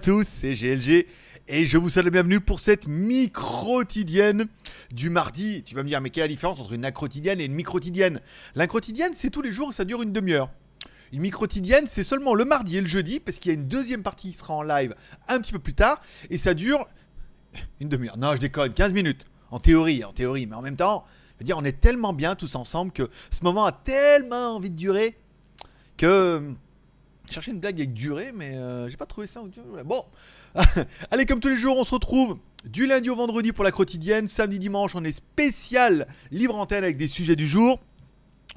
tous, c'est GLG et je vous souhaite la bienvenue pour cette micro-tidienne du mardi. Tu vas me dire, mais quelle est la différence entre une acrotidienne et une micro-tidienne L'incrotidienne, c'est tous les jours, et ça dure une demi-heure. Une micro-tidienne, c'est seulement le mardi et le jeudi, parce qu'il y a une deuxième partie qui sera en live un petit peu plus tard, et ça dure une demi-heure. Non, je déconne, 15 minutes. En théorie, en théorie, mais en même temps, je veux dire, on est tellement bien tous ensemble que ce moment a tellement envie de durer que chercher une blague avec durée, mais euh, j'ai pas trouvé ça. Bon, allez, comme tous les jours, on se retrouve du lundi au vendredi pour la quotidienne. Samedi, dimanche, on est spécial libre antenne avec des sujets du jour.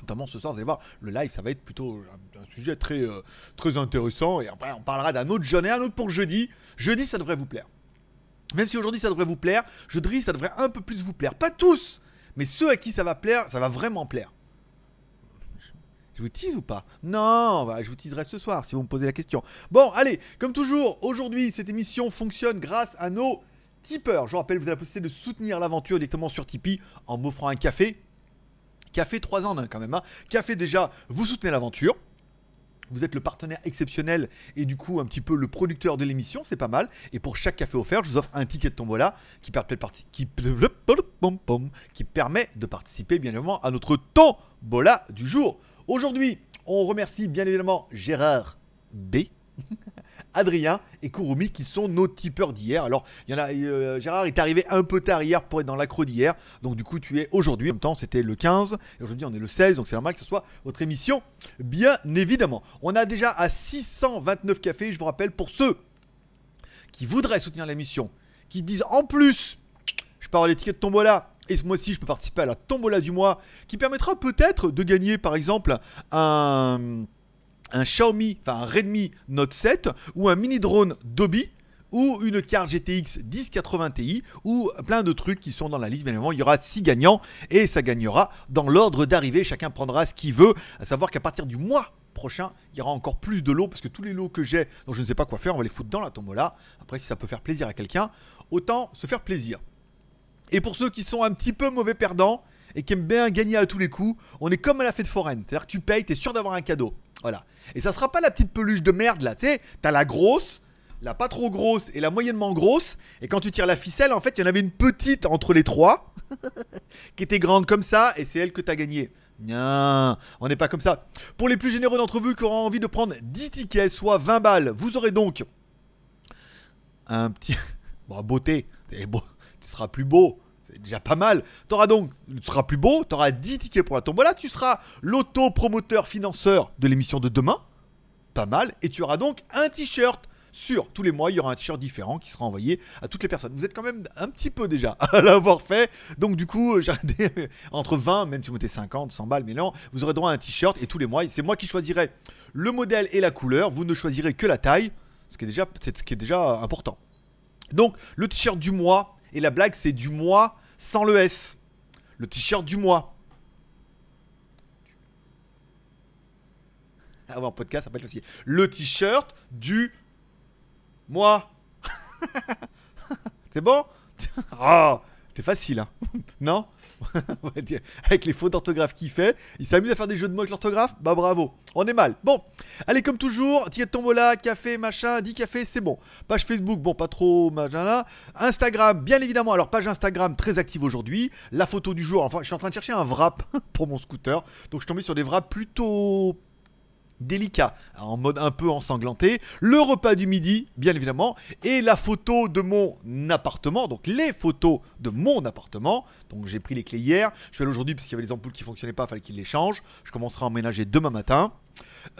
Notamment ce soir, vous allez voir, le live, ça va être plutôt un, sujet très, euh, très intéressant. Et après, on parlera d'un autre journée, et un autre pour jeudi. Jeudi, ça devrait vous plaire. Même si aujourd'hui, ça devrait vous plaire, jeudi, ça devrait un peu plus vous plaire. Pas tous, mais ceux à qui ça va plaire, ça va vraiment plaire. Je vous tease ou pas Non, bah, je vous teaserai ce soir si vous me posez la question. Bon, allez, comme toujours, aujourd'hui, cette émission fonctionne grâce à nos tipeurs. Je vous rappelle, vous avez la possibilité de soutenir l'aventure directement sur Tipeee en m'offrant un café. Café 3 ans d'un quand même. Hein. Café déjà, vous soutenez l'aventure. Vous êtes le partenaire exceptionnel et du coup un petit peu le producteur de l'émission, c'est pas mal. Et pour chaque café offert, je vous offre un ticket de tombola qui, qui permet de participer bien évidemment à notre tombola du jour. Aujourd'hui, on remercie bien évidemment Gérard B. Adrien et Kurumi qui sont nos tipeurs d'hier. Alors, il y en a, euh, Gérard est arrivé un peu tard hier pour être dans l'accro d'hier. Donc, du coup, tu es aujourd'hui. En même temps, c'était le 15. Et aujourd'hui, on est le 16. Donc, c'est normal que ce soit votre émission. Bien évidemment. On a déjà à 629 cafés. Je vous rappelle, pour ceux qui voudraient soutenir l'émission, qui disent en plus, je pars des tickets de tombola. Et ce mois-ci, je peux participer à la tombola du mois qui permettra peut-être de gagner par exemple un, Xiaomi, enfin un Redmi Note 7 ou un mini drone Dobby ou une carte GTX 1080 Ti ou plein de trucs qui sont dans la liste. Bien évidemment, il y aura 6 gagnants et ça gagnera dans l'ordre d'arrivée. Chacun prendra ce qu'il veut, à savoir qu'à partir du mois prochain, il y aura encore plus de lots parce que tous les lots que j'ai, dont je ne sais pas quoi faire, on va les foutre dans la tombola. Après, si ça peut faire plaisir à quelqu'un, autant se faire plaisir. Et pour ceux qui sont un petit peu mauvais perdants et qui aiment bien gagner à tous les coups, on est comme à la fête foraine. C'est-à-dire que tu payes, t'es sûr d'avoir un cadeau. Voilà. Et ça sera pas la petite peluche de merde là, tu sais. T'as la grosse, la pas trop grosse et la moyennement grosse. Et quand tu tires la ficelle, en fait, il y en avait une petite entre les trois qui était grande comme ça et c'est elle que t'as gagnée. Non, on n'est pas comme ça. Pour les plus généreux d'entre vous qui auront envie de prendre 10 tickets, soit 20 balles, vous aurez donc un petit. Bon, bah, beauté. beau tu seras plus beau. C'est déjà pas mal. T'auras donc, tu seras plus beau, auras 10 tickets pour la tombola, tu seras l'auto-promoteur financeur de l'émission de demain. Pas mal. Et tu auras donc un t-shirt sur. Tous les mois, il y aura un t-shirt différent qui sera envoyé à toutes les personnes. Vous êtes quand même un petit peu déjà à l'avoir fait. Donc, du coup, euh, entre 20, même si vous mettez 50, 100 balles, mais non, vous aurez droit à un t-shirt et tous les mois, c'est moi qui choisirai le modèle et la couleur. Vous ne choisirez que la taille, ce qui est déjà, ce qui est déjà important. Donc, le t-shirt du mois et la blague, c'est du mois sans le S. Le t-shirt du mois. Ah ouais, en podcast, ça peut être facile. Le t-shirt du mois. c'est bon Oh C'est facile, hein Non Avec les fautes d'orthographe qu'il fait, il s'amuse à faire des jeux de mots avec l'orthographe Bah bravo, on est mal. Bon, allez comme toujours, ticket tombola, café, machin, 10 cafés, c'est bon. Page Facebook, bon pas trop, machin là. Instagram, bien évidemment, alors page Instagram très active aujourd'hui. La photo du jour, enfin je suis en train de chercher un wrap pour mon scooter. Donc je suis tombé sur des wraps plutôt délicat, en mode un peu ensanglanté, le repas du midi, bien évidemment, et la photo de mon appartement, donc les photos de mon appartement. Donc j'ai pris les clés hier, je suis allé aujourd'hui parce qu'il y avait les ampoules qui fonctionnaient pas, fallait qu'ils les changent. Je commencerai à emménager demain matin.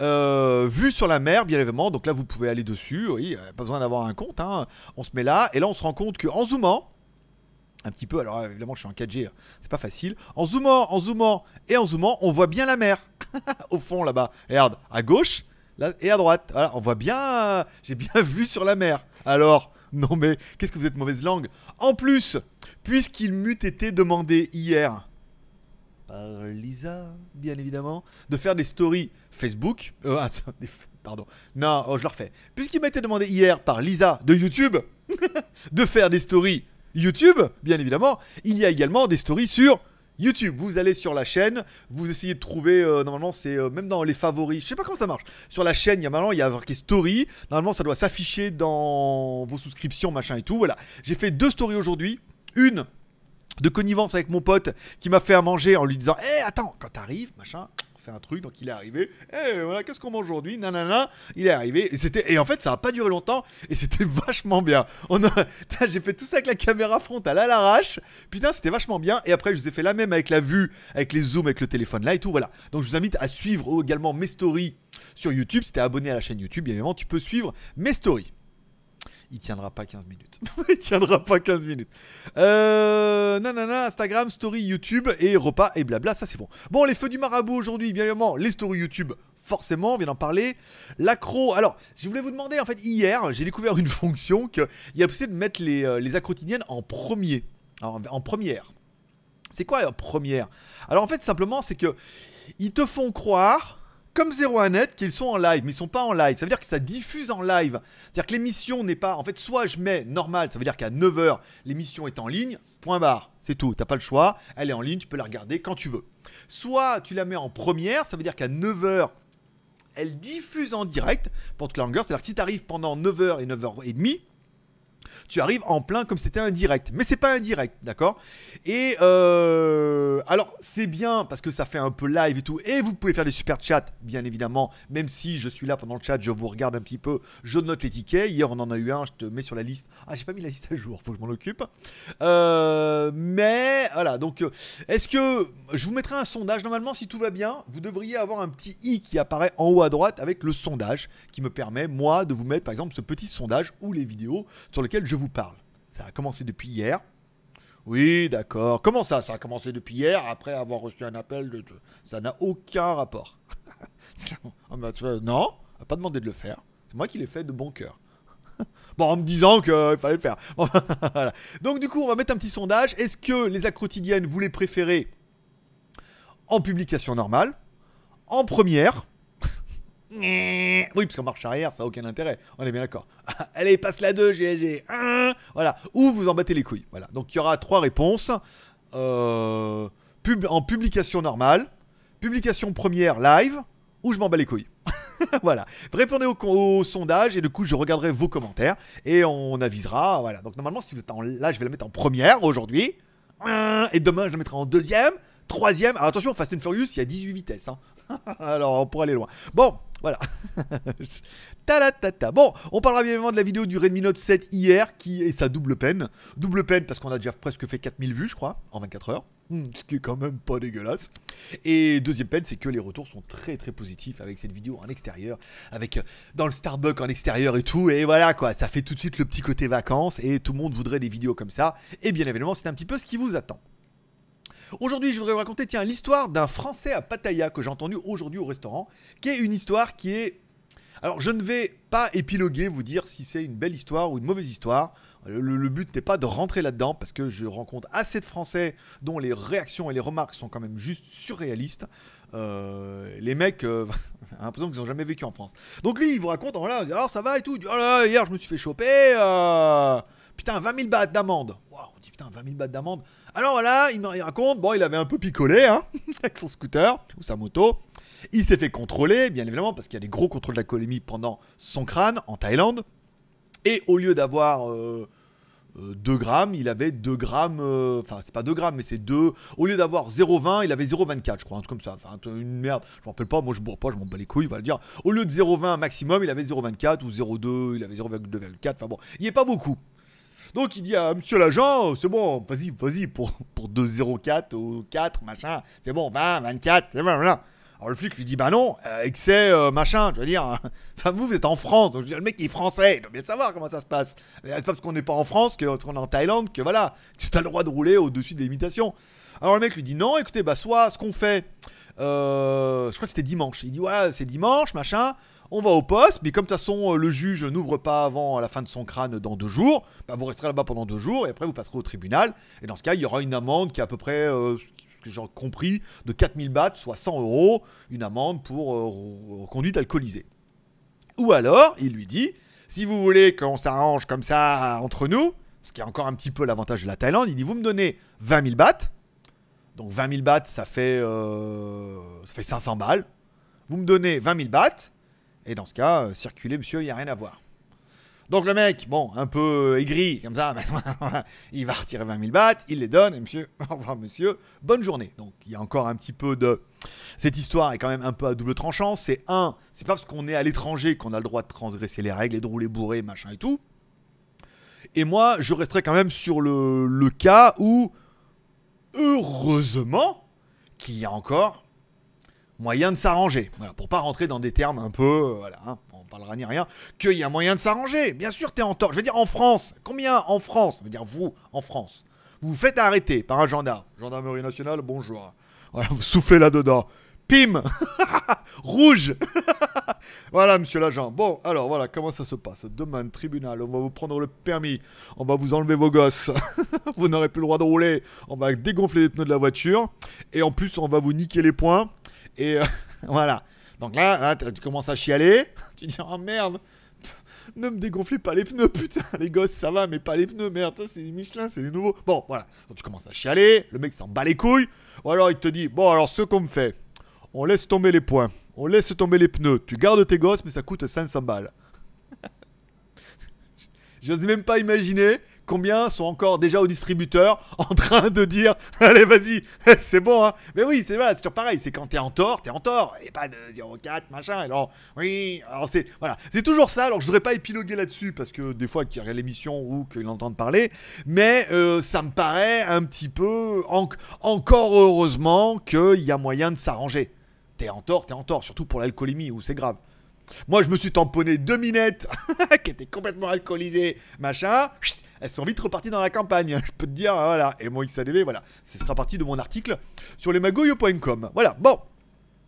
Euh, vue sur la mer, bien évidemment, donc là vous pouvez aller dessus, oui, euh, pas besoin d'avoir un compte, hein. on se met là, et là on se rend compte qu'en zoomant, un petit peu. Alors évidemment, je suis en 4G, hein. c'est pas facile. En zoomant, en zoomant et en zoomant, on voit bien la mer au fond là-bas. Regarde, à gauche et à droite. Voilà, on voit bien. Euh, j'ai bien vu sur la mer. Alors, non mais qu'est-ce que vous êtes mauvaise langue En plus, puisqu'il m'eût été demandé hier par Lisa, bien évidemment, de faire des stories Facebook. Euh, ah, pardon. Non, oh, je le refais. Puisqu'il m'a été demandé hier par Lisa de YouTube de faire des stories YouTube, bien évidemment, il y a également des stories sur YouTube. Vous allez sur la chaîne, vous essayez de trouver, euh, normalement c'est euh, même dans les favoris, je sais pas comment ça marche. Sur la chaîne, il y a maintenant, il y a marqué story, normalement ça doit s'afficher dans vos souscriptions, machin et tout, voilà. J'ai fait deux stories aujourd'hui, une de connivence avec mon pote qui m'a fait à manger en lui disant Eh, attends, quand t'arrives, machin, fait un truc, donc il est arrivé. Eh, voilà, qu'est-ce qu'on mange aujourd'hui Nanana. Il est arrivé. Et, c'était... et en fait, ça n'a pas duré longtemps. Et c'était vachement bien. On a... j'ai fait tout ça avec la caméra frontale à l'arrache. Putain, c'était vachement bien. Et après, je vous ai fait la même avec la vue, avec les zooms, avec le téléphone là et tout. Voilà. Donc, je vous invite à suivre également mes stories sur YouTube. Si es abonné à la chaîne YouTube, bien évidemment, tu peux suivre mes stories. Il tiendra pas 15 minutes. il tiendra pas 15 minutes. Euh, nanana, Instagram, story, YouTube et repas et blabla, ça c'est bon. Bon, les feux du marabout aujourd'hui, bien évidemment, les stories YouTube, forcément, on vient d'en parler. L'accro, alors, je voulais vous demander, en fait, hier, j'ai découvert une fonction qu'il y a possibilité de mettre les, euh, les en premier. en, première. C'est quoi la première Alors en fait simplement c'est que ils te font croire comme 01net qu'ils sont en live, mais ils sont pas en live. Ça veut dire que ça diffuse en live. C'est-à-dire que l'émission n'est pas. En fait, soit je mets normal, ça veut dire qu'à 9h, l'émission est en ligne, point barre, c'est tout, t'as pas le choix. Elle est en ligne, tu peux la regarder quand tu veux. Soit tu la mets en première, ça veut dire qu'à 9h, elle diffuse en direct pour toute la C'est-à-dire que si t'arrives pendant 9h et 9h30, tu arrives en plein comme c'était un direct. Mais c'est pas un direct, d'accord Et euh, alors, c'est bien parce que ça fait un peu live et tout. Et vous pouvez faire des super chats, bien évidemment. Même si je suis là pendant le chat, je vous regarde un petit peu, je note les tickets. Hier, on en a eu un, je te mets sur la liste. Ah, j'ai pas mis la liste à jour, faut que je m'en occupe. Euh, mais voilà, donc, euh, est-ce que je vous mettrai un sondage Normalement, si tout va bien, vous devriez avoir un petit i qui apparaît en haut à droite avec le sondage qui me permet, moi, de vous mettre par exemple ce petit sondage ou les vidéos sur lesquelles je je vous parle. Ça a commencé depuis hier. Oui, d'accord. Comment ça Ça a commencé depuis hier, après avoir reçu un appel de... Ça n'a aucun rapport. Ah, bah, non, pas demandé de le faire. C'est moi qui l'ai fait de bon cœur. Bon, en me disant qu'il fallait le faire. Donc du coup, on va mettre un petit sondage. Est-ce que les actes quotidiennes, vous les préférez en publication normale, en première oui, parce qu'on marche arrière, ça n'a aucun intérêt. On est bien d'accord. Allez, passe la 2, GLG. Hein voilà. Ou vous en les couilles. Voilà. Donc il y aura trois réponses. Euh, en publication normale, publication première live, ou je m'en bats les couilles. voilà. Répondez au, sondage et du coup je regarderai vos commentaires et on avisera. Voilà. Donc normalement si vous êtes en là je vais la mettre en première aujourd'hui hein et demain je la mettrai en deuxième, troisième. Alors attention Fast and Furious il y a 18 vitesses. Hein. Alors on pourrait aller loin. Bon. Voilà. ta, -ta, ta Bon, on parlera bien évidemment de la vidéo du Redmi Note 7 hier qui est sa double peine. Double peine parce qu'on a déjà presque fait 4000 vues, je crois, en 24 heures. Hmm, ce qui est quand même pas dégueulasse. Et deuxième peine, c'est que les retours sont très très positifs avec cette vidéo en extérieur, avec euh, dans le Starbucks en extérieur et tout. Et voilà quoi, ça fait tout de suite le petit côté vacances et tout le monde voudrait des vidéos comme ça. Et bien évidemment, c'est un petit peu ce qui vous attend. Aujourd'hui, je voudrais vous raconter tiens, l'histoire d'un Français à Pattaya que j'ai entendu aujourd'hui au restaurant, qui est une histoire qui est... Alors, je ne vais pas épiloguer, vous dire si c'est une belle histoire ou une mauvaise histoire. Le, but n'est pas de rentrer là-dedans, parce que je rencontre assez de Français dont les réactions et les remarques sont quand même juste surréalistes. Euh, les mecs, ont euh, l'impression qu'ils n'ont jamais vécu en France. Donc lui, il vous raconte, alors, alors ah, ça va et tout. Oh hier, je me suis fait choper. Euh, Putain, 20 000 bahts d'amende. Waouh, on dit putain, 20 000 bahts d'amende. Alors voilà il me raconte, bon, il avait un peu picolé, hein, avec son scooter ou sa moto. Il s'est fait contrôler, bien évidemment, parce qu'il y a des gros contrôles d'alcoolémie pendant son crâne en Thaïlande. Et au lieu d'avoir 2 euh, euh, grammes, il avait 2 grammes, euh, enfin c'est pas 2 grammes, mais c'est 2. Au lieu d'avoir 0,20, il avait 0,24, je crois, un truc comme ça. Enfin, une merde, je me rappelle pas, moi je bois pas, je m'en bats les couilles, va le dire. Au lieu de 0,20 maximum, il avait 0,24 ou 0,2, il avait 0,24, enfin bon, il n'y est pas beaucoup. Donc il dit à monsieur l'agent, euh, c'est bon, vas-y, vas-y, pour, pour 2,04 ou 4, machin, c'est bon, 20, 24, c'est bon, voilà. Alors le flic lui dit, bah non, euh, excès, euh, machin, je veux dire, enfin vous, êtes en France, donc le mec est français, il doit bien savoir comment ça se passe. C'est pas parce qu'on n'est pas en France, qu'on est en Thaïlande, que voilà, tu as le droit de rouler au-dessus des limitations. Alors le mec lui dit, non, écoutez, bah soit ce qu'on fait, je crois que c'était dimanche. Il dit ouais, c'est dimanche, machin on va au poste, mais comme de toute façon euh, le juge n'ouvre pas avant la fin de son crâne dans deux jours, bah, vous resterez là-bas pendant deux jours et après vous passerez au tribunal. Et dans ce cas, il y aura une amende qui est à peu près, euh, ce que j'ai compris, de 4000 bahts, soit 100 euros, une amende pour euh, conduite alcoolisée. Ou alors, il lui dit, si vous voulez qu'on s'arrange comme ça entre nous, ce qui est encore un petit peu l'avantage de la Thaïlande, il dit vous me donnez 20 000 bahts, donc 20 000 bahts, ça fait, ça fait 500 balles. Vous me donnez 20 000 bahts, et dans ce cas, euh, circuler, monsieur, il n'y a rien à voir. Donc le mec, bon, un peu aigri, comme ça, bah, il va retirer 20 000 bahts, il les donne, et monsieur, au revoir monsieur, bonne journée. Donc il y a encore un petit peu de... Cette histoire est quand même un peu à double tranchant, c'est un, c'est pas parce qu'on est à l'étranger qu'on a le droit de transgresser les règles et de rouler bourré, machin et tout. Et moi, je resterai quand même sur le cas où, heureusement, qu'il y a encore moyen de s'arranger. Voilà, pour pas rentrer dans des termes un peu, euh, voilà, hein, on parlera ni rien, qu'il y a moyen de s'arranger. Bien sûr, t'es en tort. Je veux dire, en France, combien en France Je veux dire, vous, en France, vous vous faites arrêter par un gendarme. Gendarmerie nationale, bonjour. Voilà, vous soufflez là-dedans. Pim Rouge Voilà, monsieur l'agent. Bon, alors voilà, comment ça se passe Demain, tribunal, on va vous prendre le permis, on va vous enlever vos gosses, vous n'aurez plus le droit de rouler, on va dégonfler les pneus de la voiture, et en plus, on va vous niquer les points, et euh, voilà. Donc là, tu commences à chialer. Tu dis, oh merde, ne me dégonflez pas les pneus, putain, les gosses, ça va, mais pas les pneus, merde, c'est des Michelin, c'est les nouveaux. Bon, voilà. Donc tu commences à chialer, le mec s'en bat les couilles. Ou alors il te dit, bon, alors ce qu'on me fait, on laisse tomber les points, on laisse tomber les pneus, tu gardes tes gosses, mais ça coûte 500 balles. Je n'ose même pas imaginer combien sont encore déjà au distributeur en train de dire allez vas-y c'est bon hein mais oui c'est toujours pareil c'est quand t'es en tort t'es en tort et pas de dire 4 machin alors oui alors c'est voilà c'est toujours ça alors je voudrais pas épiloguer là-dessus parce que des fois qu'il regarde l'émission ou qu'il entendent parler mais euh, ça me paraît un petit peu encore heureusement qu'il y a moyen de s'arranger t'es en tort t'es en tort surtout pour l'alcoolémie où c'est grave moi, je me suis tamponné deux minettes qui étaient complètement alcoolisées, machin elles sont vite reparties dans la campagne. Hein, je peux te dire, voilà. Et mon XADV, voilà. Ce sera parti de mon article sur lesmagouilles.com. Voilà, bon.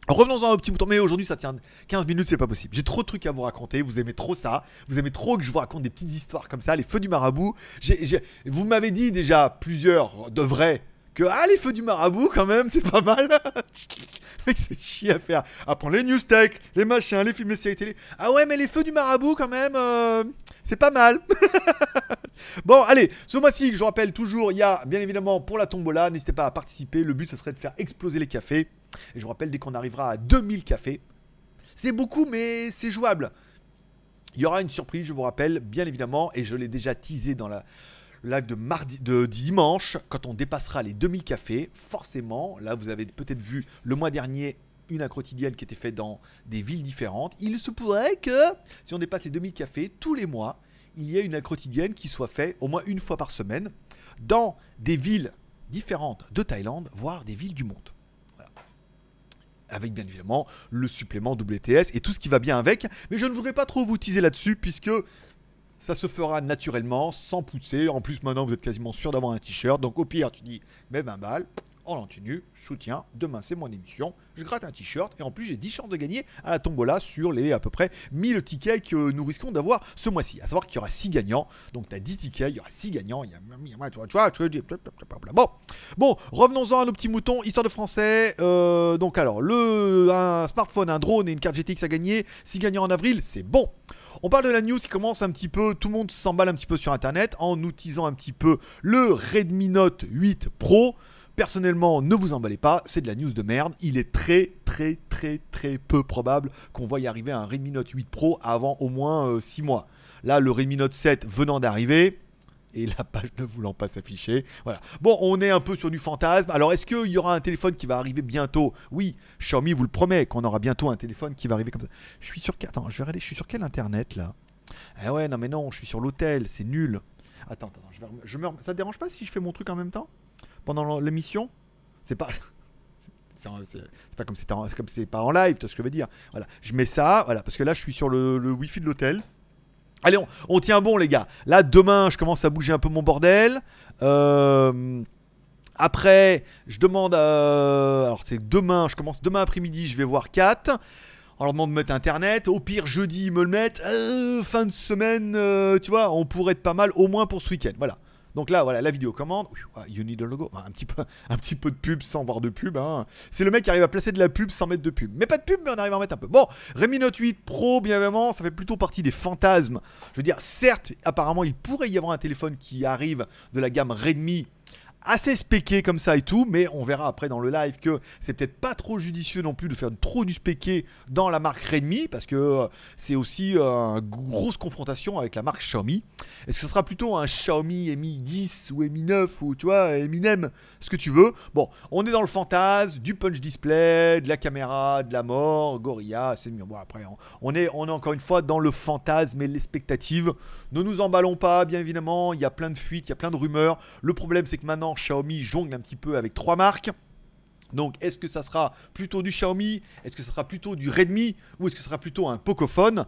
Revenons-en au petit bouton, mais aujourd'hui ça tient 15 minutes, c'est pas possible. J'ai trop de trucs à vous raconter, vous aimez trop ça, vous aimez trop que je vous raconte des petites histoires comme ça, les feux du marabout. vous m'avez dit déjà plusieurs de vrais ah les feux du marabout quand même c'est pas mal Mais c'est chier à faire à les news tech les machins les films les séries télé ah ouais mais les feux du marabout quand même euh, c'est pas mal bon allez ce mois-ci je rappelle toujours il y a bien évidemment pour la tombola n'hésitez pas à participer le but ça serait de faire exploser les cafés et je vous rappelle dès qu'on arrivera à 2000 cafés c'est beaucoup mais c'est jouable il y aura une surprise je vous rappelle bien évidemment et je l'ai déjà teasé dans la live de mardi, de dimanche, quand on dépassera les 2000 cafés, forcément, là vous avez peut-être vu le mois dernier une quotidienne qui était faite dans des villes différentes. Il se pourrait que, si on dépasse les 2000 cafés, tous les mois, il y ait une quotidienne qui soit faite au moins une fois par semaine dans des villes différentes de Thaïlande, voire des villes du monde. Avec bien évidemment le supplément WTS et tout ce qui va bien avec. Mais je ne voudrais pas trop vous teaser là-dessus puisque ça se fera naturellement, sans pousser. En plus, maintenant, vous êtes quasiment sûr d'avoir un t-shirt. Donc, au pire, tu dis, mais 20 balles, on continue, Soutien. demain c'est mon émission, je gratte un t-shirt et en plus j'ai 10 chances de gagner à la tombola sur les à peu près 1000 tickets que nous risquons d'avoir ce mois-ci. À savoir qu'il y aura 6 gagnants, donc tu as 10 tickets, il y aura 6 gagnants, Bon, bon revenons-en à nos petits moutons, histoire de français. Euh, donc alors, le, un smartphone, un drone et une carte GTX à gagner, 6 gagnants en avril, c'est bon. On parle de la news qui commence un petit peu, tout le monde s'emballe un petit peu sur Internet en utilisant un petit peu le Redmi Note 8 Pro. Personnellement, ne vous emballez pas, c'est de la news de merde. Il est très très très très peu probable qu'on voie y arriver un Redmi Note 8 Pro avant au moins 6 euh, mois. Là, le Redmi Note 7 venant d'arriver, et la page ne voulant pas s'afficher. Voilà. Bon, on est un peu sur du fantasme. Alors, est-ce qu'il y aura un téléphone qui va arriver bientôt Oui, Xiaomi vous le promet qu'on aura bientôt un téléphone qui va arriver comme ça. Je suis sur... Attends, je vais je suis sur quel internet, là Ah ouais, non mais non, je suis sur l'hôtel, c'est nul. Attends, attends, je, meurs. Ça te dérange pas si je fais mon truc en même temps Pendant l'émission C'est pas... C'est pas comme c'est pas en live, tu vois ce que je veux dire. Voilà, je mets ça, voilà, parce que là je suis sur le, le wifi de l'hôtel. Allez, on, tient bon, les gars. Là, demain, je commence à bouger un peu mon bordel. Euh, après, je demande. Euh, alors, c'est demain, je commence demain après-midi, je vais voir 4. On leur demande de mettre internet. Au pire, jeudi, ils me le mettent. Euh, fin de semaine, tu vois, on pourrait être pas mal, au moins pour ce week-end. Voilà. Donc là, voilà, la vidéo commande. Ah, you need a logo. Un petit peu, un petit peu de pub sans voir de pub. Hein. C'est le mec qui arrive à placer de la pub sans mettre de pub. Mais pas de pub, mais on arrive à en mettre un peu. Bon, Redmi Note 8 Pro, bien évidemment, ça fait plutôt partie des fantasmes. Je veux dire, certes, apparemment, il pourrait y avoir un téléphone qui arrive de la gamme Redmi assez spéqué comme ça et tout, mais on verra après dans le live que c'est peut-être pas trop judicieux non plus de faire trop du spéqué dans la marque Redmi, parce que euh, c'est aussi euh, une grosse confrontation avec la marque Xiaomi. Est-ce que ce sera plutôt un Xiaomi Mi 10 ou Mi 9 ou tu vois, Mi Nem, ce que tu veux Bon, on est dans le fantasme, du punch display, de la caméra, de la mort, Gorilla, c'est mieux. Bon, après, on est, on est encore une fois dans le fantasme et l'expectative. Ne nous emballons pas, bien évidemment, il y a plein de fuites, il y a plein de rumeurs. Le problème, c'est que maintenant, Xiaomi jongle un petit peu avec trois marques. Donc est-ce que ça sera plutôt du Xiaomi Est-ce que ça sera plutôt du Redmi Ou est-ce que ça sera plutôt un Pocophone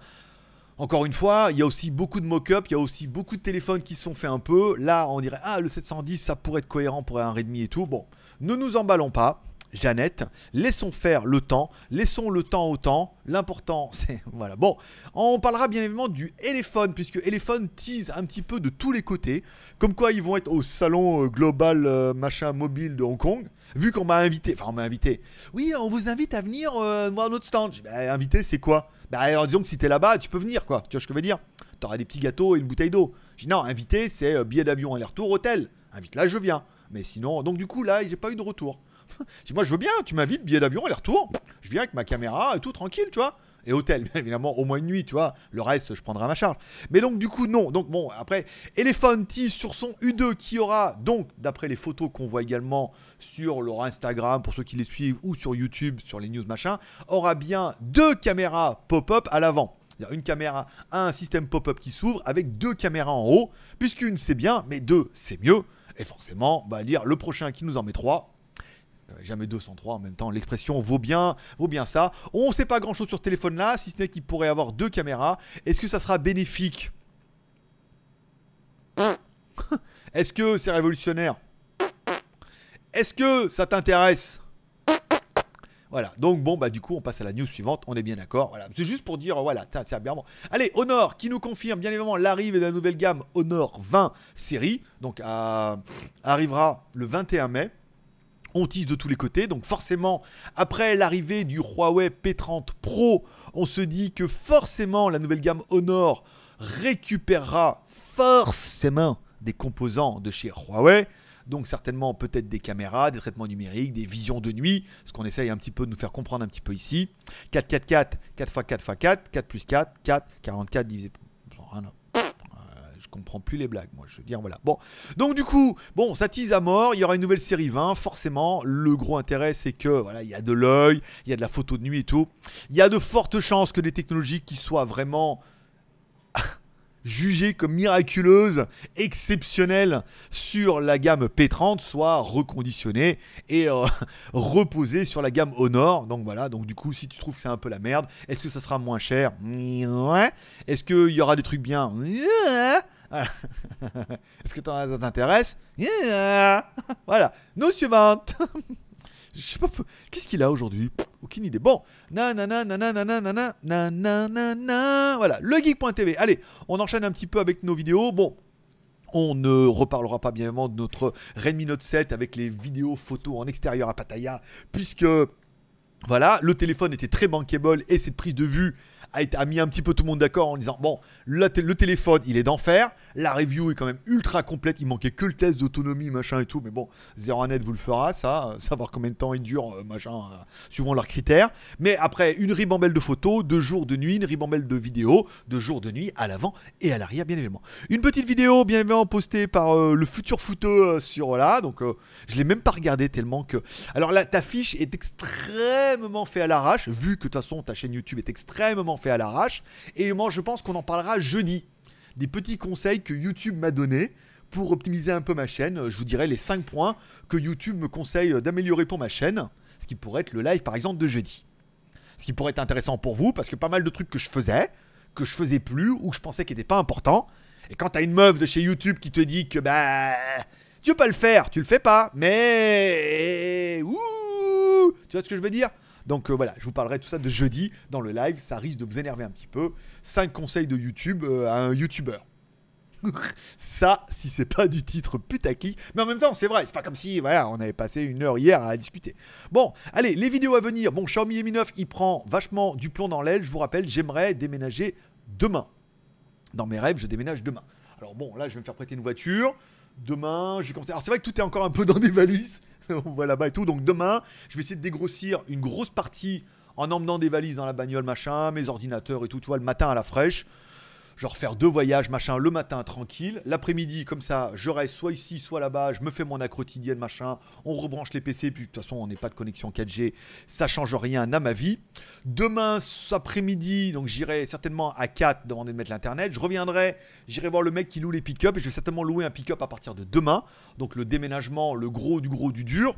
encore une fois, il y a aussi beaucoup de mock-up, il y a aussi beaucoup de téléphones qui sont faits un peu. Là, on dirait, ah, le 710, ça pourrait être cohérent pour un Redmi et tout. Bon, ne nous emballons pas. Jeannette. Laissons faire le temps, laissons le temps au temps. L'important, c'est. Voilà. Bon, on parlera bien évidemment du téléphone, puisque téléphone tease un petit peu de tous les côtés. Comme quoi, ils vont être au salon euh, global euh, machin mobile de Hong Kong. Vu qu'on m'a invité, enfin, on m'a invité. Oui, on vous invite à venir euh, voir notre stand. bah, invité, c'est quoi Bah, disons que si t'es là-bas, tu peux venir, quoi. Tu vois ce que je veux dire T'auras des petits gâteaux et une bouteille d'eau. non, invité, c'est billet d'avion aller-retour, hôtel. Invite là, je viens. Mais sinon, donc du coup, là, j'ai pas eu de retour. moi, je veux bien, tu m'invites, billet d'avion, aller retour. Je viens avec ma caméra et tout, tranquille, tu vois. Et hôtel, bien évidemment, au moins une nuit, tu vois. Le reste, je prendrai à ma charge. Mais donc, du coup, non. Donc, bon, après, Elephanty sur son U2 qui aura, donc, d'après les photos qu'on voit également sur leur Instagram, pour ceux qui les suivent, ou sur YouTube, sur les news, machin, aura bien deux caméras pop-up à l'avant une caméra un système pop-up qui s'ouvre avec deux caméras en haut, puisqu'une c'est bien, mais deux c'est mieux. Et forcément, va lire le prochain qui nous en met trois, euh, jamais 203 en même temps, l'expression vaut bien, vaut bien ça. On ne sait pas grand chose sur ce téléphone là, si ce n'est qu'il pourrait avoir deux caméras. Est-ce que ça sera bénéfique Est-ce que c'est révolutionnaire Est-ce que ça t'intéresse voilà, donc bon, bah du coup, on passe à la news suivante, on est bien d'accord. Voilà, c'est juste pour dire, voilà, bien bon. Allez, Honor qui nous confirme bien évidemment l'arrivée de la nouvelle gamme Honor 20 série, donc euh, arrivera le 21 mai on tisse de tous les côtés. Donc forcément, après l'arrivée du Huawei P30 Pro, on se dit que forcément la nouvelle gamme Honor récupérera forcément des composants de chez Huawei. Donc certainement peut-être des caméras, des traitements numériques, des visions de nuit, ce qu'on essaye un petit peu de nous faire comprendre un petit peu ici. 4 4 4, 4 x 4 x 4, 4 plus 4, 4, 44 divisé par je comprends plus les blagues, moi. Je veux dire, voilà. Bon, donc du coup, bon, ça tease à mort. Il y aura une nouvelle série 20. Forcément, le gros intérêt, c'est que voilà, il y a de l'œil, il y a de la photo de nuit et tout. Il y a de fortes chances que des technologies qui soient vraiment jugée comme miraculeuse, exceptionnelle sur la gamme P30 soit reconditionnée et euh, reposée sur la gamme Honor. Donc voilà, donc du coup, si tu trouves que c'est un peu la merde, est-ce que ça sera moins cher Ouais. Est-ce qu'il y aura des trucs bien Est-ce que ça t'intéresse Voilà. Nous suivantes je sais pas. Qu'est-ce qu'il a aujourd'hui Aucune idée. Bon, nanana, nanana, nanana, nanana. Voilà, legeek.tv. Allez, on enchaîne un petit peu avec nos vidéos. Bon, on ne reparlera pas bien évidemment de notre Redmi Note 7 avec les vidéos photos en extérieur à Pattaya, puisque voilà, le téléphone était très bankable et cette prise de vue a, mis un petit peu tout le monde d'accord en disant bon, le, téléphone, il est d'enfer. La review est quand même ultra complète. Il manquait que le test d'autonomie, machin et tout. Mais bon, à net vous le fera, ça. Euh, savoir combien de temps il dure, euh, machin, euh, suivant leurs critères. Mais après, une ribambelle de photos, deux jours de nuit, une ribambelle de vidéos, deux jours de nuit à l'avant et à l'arrière, bien évidemment. Une petite vidéo, bien évidemment, postée par le futur footeux sur là. Donc, je l'ai même pas regardé tellement que. Alors là, ta fiche est extrêmement fait à l'arrache, vu que de toute façon, ta chaîne YouTube est extrêmement fait à l'arrache. Et moi, je pense qu'on en parlera jeudi. Des petits conseils que YouTube m'a donné pour optimiser un peu ma chaîne. Euh, je vous dirai les 5 points que YouTube me conseille euh, d'améliorer pour ma chaîne. Ce qui pourrait être le live, par exemple, de jeudi. Ce qui pourrait être intéressant pour vous, parce que pas mal de trucs que je faisais, que je faisais plus, ou que je pensais qu'ils n'étaient pas importants. Et quand t'as une meuf de chez YouTube qui te dit que, bah, tu veux pas le faire, tu le fais pas, mais... Ouh Tu vois ce que je veux dire donc euh, voilà, je vous parlerai tout ça de jeudi dans le live. Ça risque de vous énerver un petit peu. 5 conseils de YouTube euh, à un YouTuber. ça, si c'est pas du titre putaclic. Mais en même temps, c'est vrai, c'est pas comme si voilà, on avait passé une heure hier à discuter. Bon, allez, les vidéos à venir. Bon, Xiaomi Mi 9, il prend vachement du plomb dans l'aile. Je vous rappelle, j'aimerais déménager demain. Dans mes rêves, je déménage demain. Alors bon, là, je vais me faire prêter une voiture. Demain, je vais commencer. Alors c'est vrai que tout est encore un peu dans des valises. on là-bas et tout. Donc demain, je vais essayer de dégrossir une grosse partie en emmenant des valises dans la bagnole, machin, mes ordinateurs et tout, tu vois, le matin à la fraîche genre faire deux voyages, machin, le matin tranquille, l'après-midi comme ça, je reste soit ici, soit là-bas, je me fais mon accro machin, on rebranche les PC, puis de toute façon on n'est pas de connexion 4G, ça change rien à ma vie. Demain après-midi, donc j'irai certainement à 4 demander de mettre l'internet, je reviendrai, j'irai voir le mec qui loue les pick-up, et je vais certainement louer un pick-up à partir de demain, donc le déménagement, le gros du gros du dur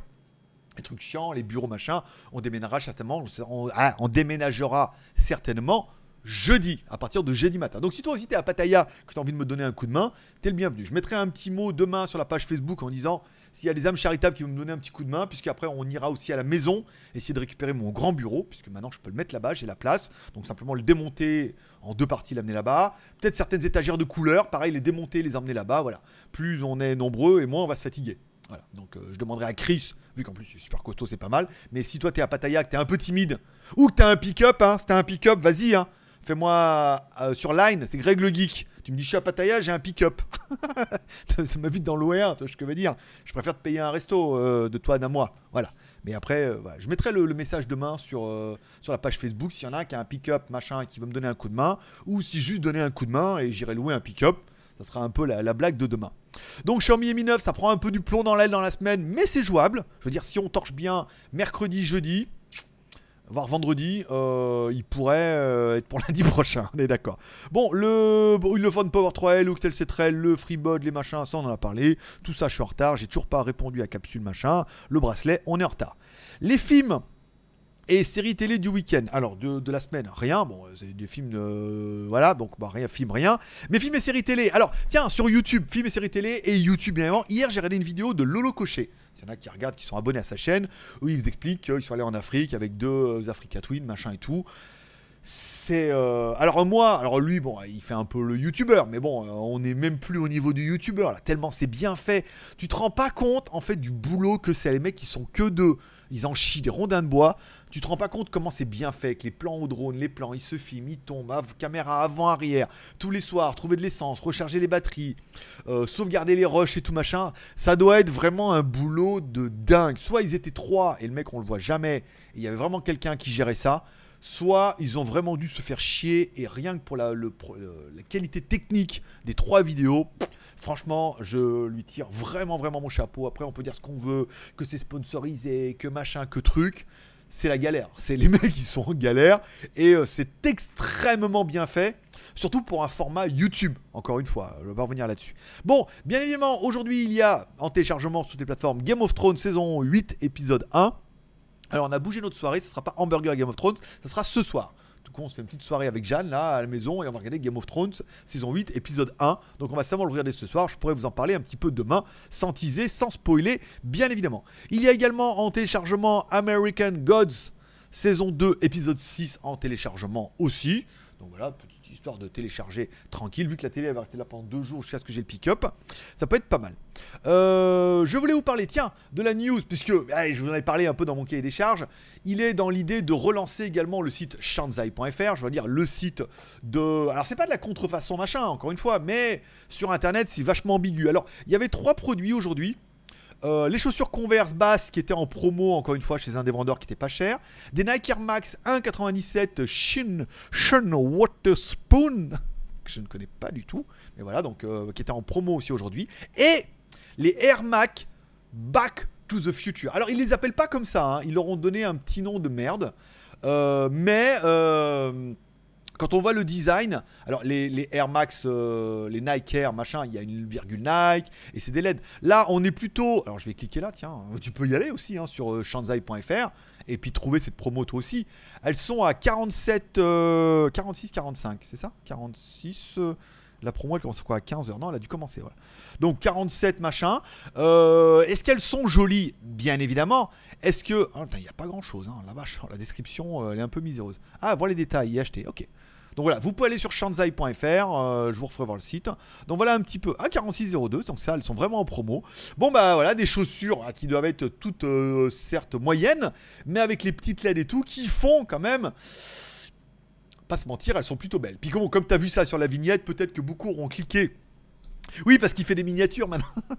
les trucs chiants, les bureaux machin, on déménagera certainement, on, ah, on déménagera certainement jeudi, à partir de jeudi matin. Donc si toi aussi t'es à Pattaya, que t'as envie de me donner un coup de main, t'es le bienvenu. Je mettrai un petit mot demain sur la page Facebook en disant s'il y a des âmes charitables qui vont me donner un petit coup de main, après on ira aussi à la maison, essayer de récupérer mon grand bureau, puisque maintenant je peux le mettre là-bas, j'ai la place. Donc simplement le démonter en deux parties, l'amener là-bas. Peut-être certaines étagères de couleurs, pareil, les démonter, les emmener là-bas, voilà. Plus on est nombreux et moins on va se fatiguer. Voilà, donc euh, je demanderai à Chris, vu qu'en plus c'est super costaud, c'est pas mal. Mais si toi t'es à Pattaya, que t'es un peu timide, ou que t'as un pick-up, hein, si un pick-up, vas-y, hein. Fais-moi euh, sur Line, c'est Greg le Geek. Tu me dis, je suis à Pattaya, j'ai un pick-up. ça m'invite dans l'O.R., tu vois ce que je veux dire. Je préfère te payer un resto euh, de toi d'un mois. Voilà. Mais après, euh, je mettrai le, message demain sur, sur la page Facebook s'il y en a un qui a un pick-up, machin, qui veut me donner un coup de main. Ou si juste donner un coup de main et j'irai louer un pick-up. Ça sera un peu la, blague de demain. Donc Xiaomi Mi 9, ça prend un peu du plomb dans l'aile dans la semaine, mais c'est jouable. Je veux dire, si on torche bien mercredi, jeudi, Voire vendredi, euh, il pourrait euh, être pour lundi prochain, on est d'accord. Bon, le, Phone le Power 3L, Octel c 3 le Freebod, les machins, ça on en a parlé. Tout ça, je suis en retard, j'ai toujours pas répondu à Capsule, machin. Le bracelet, on est en retard. Les films, et séries télé du week-end. Alors, de, la semaine, rien. Bon, c'est des films, euh, voilà, donc bah, rien, film, rien. Mais films et séries télé. Alors, tiens, sur YouTube, films et séries télé et YouTube, bien évidemment. Hier, j'ai regardé une vidéo de Lolo Cochet. Il y en a qui regardent, qui sont abonnés à sa chaîne, où il vous explique qu'ils sont allés en Afrique avec deux euh, Africa Twin, machin et tout c'est euh, alors moi alors lui bon il fait un peu le youtubeur mais bon on n'est même plus au niveau du youtubeur là tellement c'est bien fait tu te rends pas compte en fait du boulot que c'est les mecs qui sont que deux ils en chient des rondins de bois tu te rends pas compte comment c'est bien fait, avec les plans au drone, les plans, ils se filment, ils tombe, caméra avant-arrière, tous les soirs, trouver de l'essence, recharger les batteries, euh, sauvegarder les rushs et tout machin. Ça doit être vraiment un boulot de dingue. Soit ils étaient trois et le mec on le voit jamais, et il y avait vraiment quelqu'un qui gérait ça. Soit ils ont vraiment dû se faire chier et rien que pour la, la qualité technique des trois vidéos, franchement, je lui tire vraiment, vraiment mon chapeau. Après, on peut dire ce qu'on veut, que c'est sponsorisé, que machin, que truc c'est la galère. C'est les mecs qui sont en galère et euh, c'est extrêmement bien fait. Surtout pour un format YouTube, encore une fois, je vais revenir là-dessus. Bon, bien évidemment, aujourd'hui il y a en téléchargement sur toutes les plateformes Game of Thrones saison 8, épisode 1. Alors on a bougé notre soirée, ce ne sera pas Hamburger Game of Thrones, ce sera ce soir on se fait une petite soirée avec Jeanne là à la maison et on va regarder Game of Thrones saison 8 épisode 1. Donc on va simplement le regarder ce soir. Je pourrais vous en parler un petit peu demain, sans teaser, sans spoiler, bien évidemment. Il y a également en téléchargement American Gods saison 2 épisode 6 en téléchargement aussi. Donc voilà, petite histoire de télécharger tranquille, vu que la télé va rester là pendant deux jours jusqu'à ce que j'ai le pick-up. Ça peut être pas mal. Euh, je voulais vous parler, tiens, de la news, puisque eh, je vous en ai parlé un peu dans mon cahier des charges. Il est dans l'idée de relancer également le site shanzai.fr, je veux dire le site de... Alors c'est pas de la contrefaçon machin, encore une fois, mais sur Internet c'est vachement ambigu. Alors il y avait trois produits aujourd'hui. Euh, les chaussures Converse basses qui étaient en promo, encore une fois, chez un des vendeurs qui était pas cher. Des Nike Air Max 1,97 Shin, Shin Water Spoon, que je ne connais pas du tout, mais voilà, donc euh, qui étaient en promo aussi aujourd'hui. Et les Air Max Back to the Future. Alors, ils les appellent pas comme ça, hein. ils leur ont donné un petit nom de merde, euh, mais quand on voit le design, alors les, Air Max, euh, les Nike Air, machin, il y a une virgule Nike et c'est des LED. Là, on est plutôt. Alors je vais cliquer là, tiens. Tu peux y aller aussi hein, sur euh, shanzai.fr et puis trouver cette promo toi aussi. Elles sont à 47, 46, 45, c'est ça 46. Euh, la promo, elle commence quoi à 15h Non, elle a dû commencer, voilà. Donc 47 machin. Est-ce qu'elles sont jolies Bien évidemment. Est-ce que. Oh, il n'y a pas grand chose, hein, la vache. La description, elle est un peu miséreuse. Ah, voilà les détails, y acheter, ok. Donc voilà, vous pouvez aller sur shanzai.fr, euh, je vous referai voir le site. Donc voilà un petit peu à ah, 46,02, donc ça, elles sont vraiment en promo. Bon bah voilà, des chaussures hein, qui doivent être toutes euh, certes moyennes, mais avec les petites LED et tout, qui font quand même pas se mentir, elles sont plutôt belles. Puis comme, comme tu as vu ça sur la vignette, peut-être que beaucoup auront cliqué oui, parce qu'il fait des miniatures maintenant.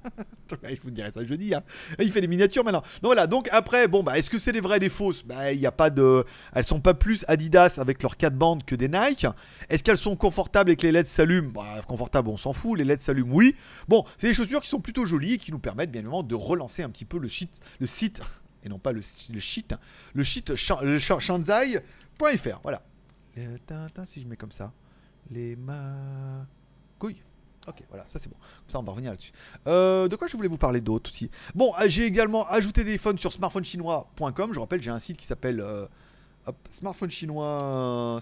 je vous dirai ça jeudi. Hein. Il fait des miniatures maintenant. Non, voilà. Donc après, bon, bah, est-ce que c'est des vraies et des fausses Bah, il n'y a pas de. Elles sont pas plus Adidas avec leurs 4 bandes que des Nike. Est-ce qu'elles sont confortables et que les LED s'allument Bah, confortables, on s'en fout. Les LED s'allument, oui. Bon, c'est des chaussures qui sont plutôt jolies et qui nous permettent, bien évidemment, de relancer un petit peu le, shit, le site. Et non pas le, le shit. Hein, le shit shanzai.fr. Voilà. si je mets comme ça. Les ma. couilles. Ok, voilà, ça c'est bon. Comme ça, on va revenir là-dessus. Euh, de quoi je voulais vous parler d'autre aussi Bon, euh, j'ai également ajouté des phones sur smartphonechinois.com. Je rappelle, j'ai un site qui s'appelle euh, smartphonechinois.com.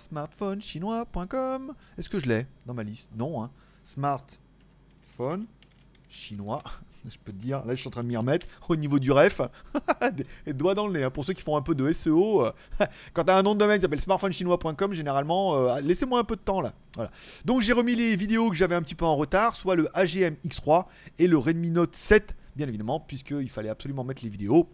Est-ce que je l'ai dans ma liste Non, hein. Smartphone chinois je peux te dire, là je suis en train de m'y remettre, au niveau du ref, doigt dans le nez. Hein, pour ceux qui font un peu de SEO, euh, quand quand as un nom de domaine qui s'appelle smartphonechinois.com, généralement, euh, laissez-moi un peu de temps là. Voilà. Donc j'ai remis les vidéos que j'avais un petit peu en retard, soit le AGM X3 et le Redmi Note 7, bien évidemment, puisqu'il fallait absolument mettre les vidéos.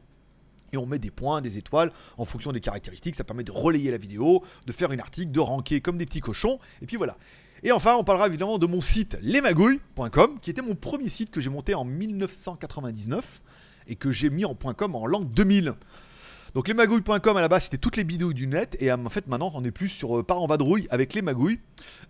Et on met des points, des étoiles en fonction des caractéristiques. Ça permet de relayer la vidéo, de faire une article, de ranker comme des petits cochons. Et puis voilà. Et enfin, on parlera évidemment de mon site lesmagouilles.com, qui était mon premier site que j'ai monté en 1999 et que j'ai mis en .com en l'an 2000. Donc les magouilles.com à la base c'était toutes les bidouilles du net et euh, en fait maintenant on est plus sur euh, Par en vadrouille avec les magouilles.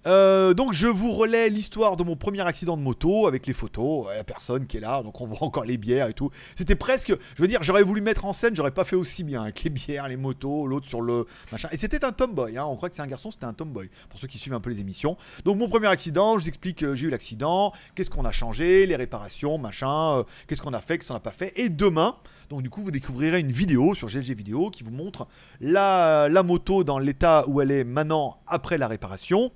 Euh, donc je vous relais l'histoire de mon premier accident de moto avec les photos, la personne qui est là, donc on voit encore les bières et tout. C'était presque, je veux dire, j'aurais voulu mettre en scène, j'aurais pas fait aussi bien avec les bières, les motos, l'autre sur le machin. Et c'était un tomboy, hein, on croit que c'est un garçon, c'était un tomboy, pour ceux qui suivent un peu les émissions. Donc mon premier accident, je vous explique, j'ai eu l'accident, qu'est-ce qu'on a changé, les réparations, machin, qu'est-ce qu'on a fait, qu'est-ce qu'on n'a pas fait. Et demain, donc du coup vous découvrirez une vidéo sur GLG vidéo qui vous montre la, la moto dans l'état où elle est maintenant après la réparation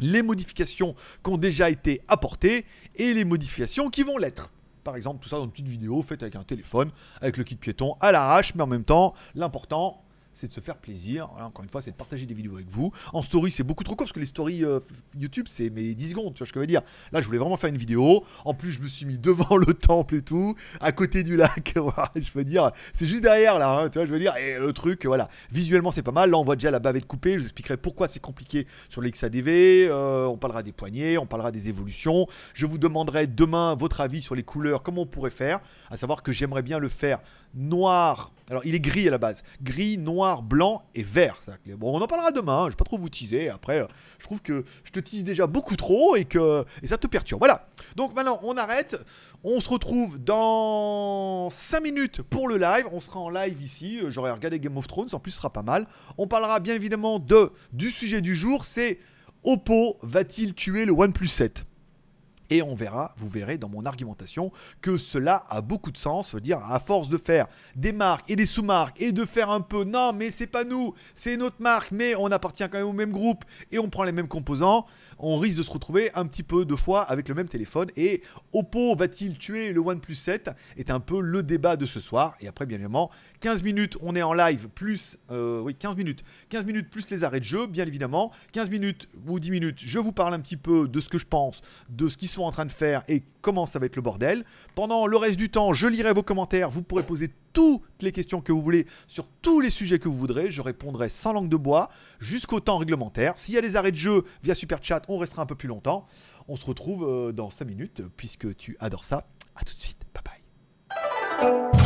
les modifications qui ont déjà été apportées et les modifications qui vont l'être. Par exemple, tout ça dans une petite vidéo faite avec un téléphone, avec le kit piéton à l'arrache, mais en même temps, l'important, c'est de se faire plaisir. Hein, encore une fois, c'est de partager des vidéos avec vous. En story, c'est beaucoup trop court parce que les stories euh, YouTube, c'est mes 10 secondes, tu vois ce que je veux dire. Là, je voulais vraiment faire une vidéo. En plus, je me suis mis devant le temple et tout, à côté du lac. je veux dire, c'est juste derrière là, hein, tu vois, je veux dire. Et le truc, voilà, visuellement, c'est pas mal. Là, on voit déjà la bavette coupée. Je vous expliquerai pourquoi c'est compliqué sur les XADV. Euh, on parlera des poignées, on parlera des évolutions. Je vous demanderai demain votre avis sur les couleurs, comment on pourrait faire. À savoir que j'aimerais bien le faire noir. Alors, il est gris à la base. Gris, noir, blanc et vert. Bon, on en parlera demain. Hein, je vais pas trop vous teaser. Après, je trouve que je te tease déjà beaucoup trop et que ça te perturbe. Voilà. Donc maintenant, on arrête. On se retrouve dans 5 minutes pour le live. On sera en live ici. J'aurai regardé Game of Thrones. En plus, ce sera pas mal. On parlera bien évidemment de du sujet du jour. C'est Oppo va-t-il tuer le OnePlus 7 et on verra, vous verrez dans mon argumentation que cela a beaucoup de sens, dire à force de faire des marques et des sous-marques et de faire un peu non mais c'est pas nous, c'est notre marque mais on appartient quand même au même groupe et on prend les mêmes composants, on risque de se retrouver un petit peu deux fois avec le même téléphone et Oppo va-t-il tuer le OnePlus 7 est un peu le débat de ce soir et après bien évidemment 15 minutes on est en live plus euh, oui 15 minutes 15 minutes plus les arrêts de jeu bien évidemment 15 minutes ou 10 minutes je vous parle un petit peu de ce que je pense de ce qui se en train de faire et comment ça va être le bordel. Pendant le reste du temps, je lirai vos commentaires, vous pourrez poser toutes les questions que vous voulez sur tous les sujets que vous voudrez. Je répondrai sans langue de bois jusqu'au temps réglementaire. S'il y a des arrêts de jeu via Super Chat, on restera un peu plus longtemps. On se retrouve euh, dans 5 minutes puisque tu adores ça. à tout de suite. Bye bye.